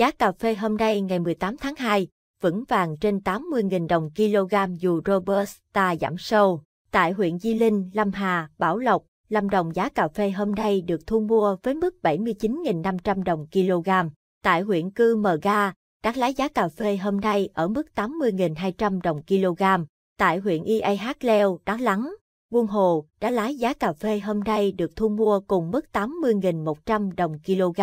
Giá cà phê hôm nay ngày 18 tháng 2 vững vàng trên 80.000 đồng kg dù Robusta giảm sâu. Tại huyện Di Linh, Lâm Hà, Bảo Lộc, Lâm Đồng giá cà phê hôm nay được thu mua với mức 79.500 đồng kg. Tại huyện Cư Mờ Ga, Đắk Lái giá cà phê hôm nay ở mức 80.200 đồng kg. Tại huyện IAH Leo, đá Lắng, Buôn Hồ, Đá Lái giá cà phê hôm nay được thu mua cùng mức 80.100 đồng kg.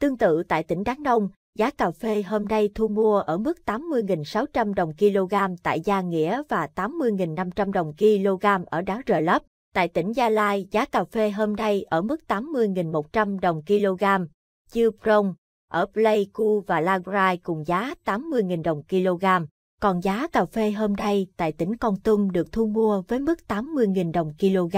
Tương tự tại tỉnh Đắk Nông, Giá cà phê hôm nay thu mua ở mức 80.600 đồng kg tại Gia Nghĩa và 80.500 đồng kg ở Đá Rờ Lấp. Tại tỉnh Gia Lai, giá cà phê hôm nay ở mức 80.100 đồng kg. Chiêu Prong, ở Pleiku và Lagrai cùng giá 80.000 đồng kg. Còn giá cà phê hôm nay tại tỉnh Con Tum được thu mua với mức 80.000 đồng kg.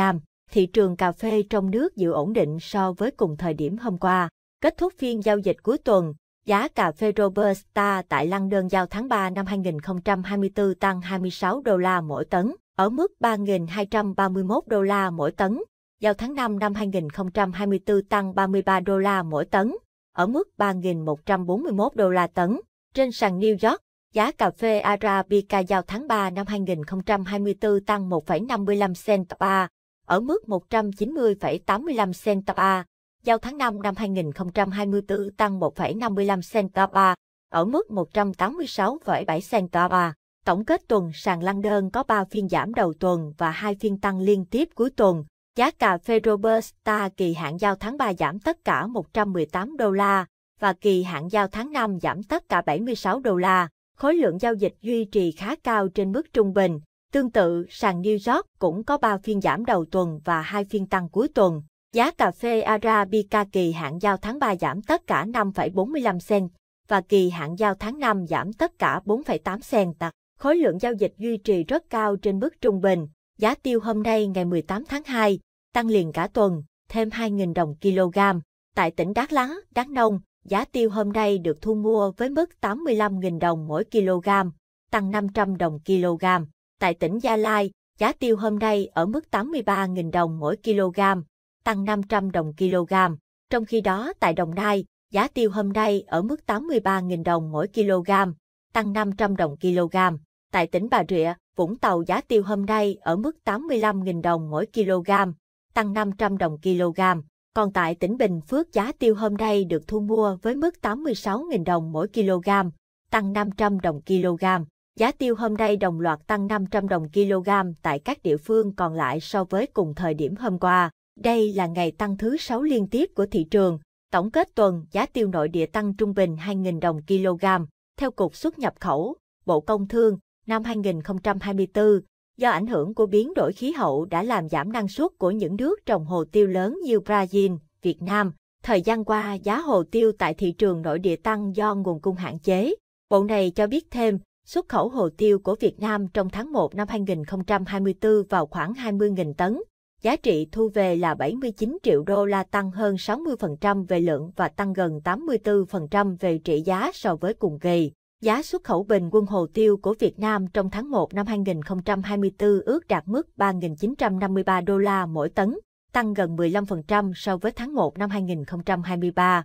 Thị trường cà phê trong nước giữ ổn định so với cùng thời điểm hôm qua. Kết thúc phiên giao dịch cuối tuần, Giá cà phê Robusta tại London giao tháng 3 năm 2024 tăng 26 đô la mỗi tấn, ở mức 3.231 đô la mỗi tấn. Giao tháng 5 năm 2024 tăng 33 đô la mỗi tấn, ở mức 3.141 đô la tấn. Trên sàn New York, giá cà phê Arabica giao tháng 3 năm 2024 tăng 1,55 cent per, ở mức 190,85 cent per giao tháng 5 năm 2024 tăng 1,55 cent ba, ở mức 186,7 cent ba. Tổng kết tuần sàn lăng đơn có 3 phiên giảm đầu tuần và 2 phiên tăng liên tiếp cuối tuần. Giá cà phê Robusta kỳ hạn giao tháng 3 giảm tất cả 118 đô la và kỳ hạn giao tháng 5 giảm tất cả 76 đô la. Khối lượng giao dịch duy trì khá cao trên mức trung bình. Tương tự, sàn New York cũng có 3 phiên giảm đầu tuần và 2 phiên tăng cuối tuần. Giá cà phê Arabica kỳ hạn giao tháng 3 giảm tất cả 5,45 sen và kỳ hạn giao tháng 5 giảm tất cả 4,8 sen tặc. Khối lượng giao dịch duy trì rất cao trên mức trung bình. Giá tiêu hôm nay ngày 18 tháng 2 tăng liền cả tuần, thêm 2.000 đồng kg. Tại tỉnh Đắk Lắk, Đắk Nông, giá tiêu hôm nay được thu mua với mức 85.000 đồng mỗi kg, tăng 500 đồng kg. Tại tỉnh Gia Lai, giá tiêu hôm nay ở mức 83.000 đồng mỗi kg, tăng 500 đồng kg. Trong khi đó tại Đồng Nai, giá tiêu hôm nay ở mức 83.000 đồng mỗi kg, tăng 500 đồng kg. Tại tỉnh Bà Rịa, Vũng Tàu giá tiêu hôm nay ở mức 85.000 đồng mỗi kg, tăng 500 đồng kg. Còn tại tỉnh Bình Phước giá tiêu hôm nay được thu mua với mức 86.000 đồng mỗi kg, tăng 500 đồng kg. Giá tiêu hôm nay đồng loạt tăng 500 đồng kg tại các địa phương còn lại so với cùng thời điểm hôm qua. Đây là ngày tăng thứ 6 liên tiếp của thị trường. Tổng kết tuần, giá tiêu nội địa tăng trung bình 2.000 đồng kg, theo Cục xuất nhập khẩu, Bộ Công Thương, năm 2024, do ảnh hưởng của biến đổi khí hậu đã làm giảm năng suất của những nước trồng hồ tiêu lớn như Brazil, Việt Nam. Thời gian qua, giá hồ tiêu tại thị trường nội địa tăng do nguồn cung hạn chế. Bộ này cho biết thêm, xuất khẩu hồ tiêu của Việt Nam trong tháng 1 năm 2024 vào khoảng 20.000 tấn, giá trị thu về là 79 triệu đô la tăng hơn 60% về lượng và tăng gần 84% về trị giá so với cùng kỳ. Giá xuất khẩu bình quân hồ tiêu của Việt Nam trong tháng 1 năm 2024 ước đạt mức 3.953 đô la mỗi tấn, tăng gần 15% so với tháng 1 năm 2023.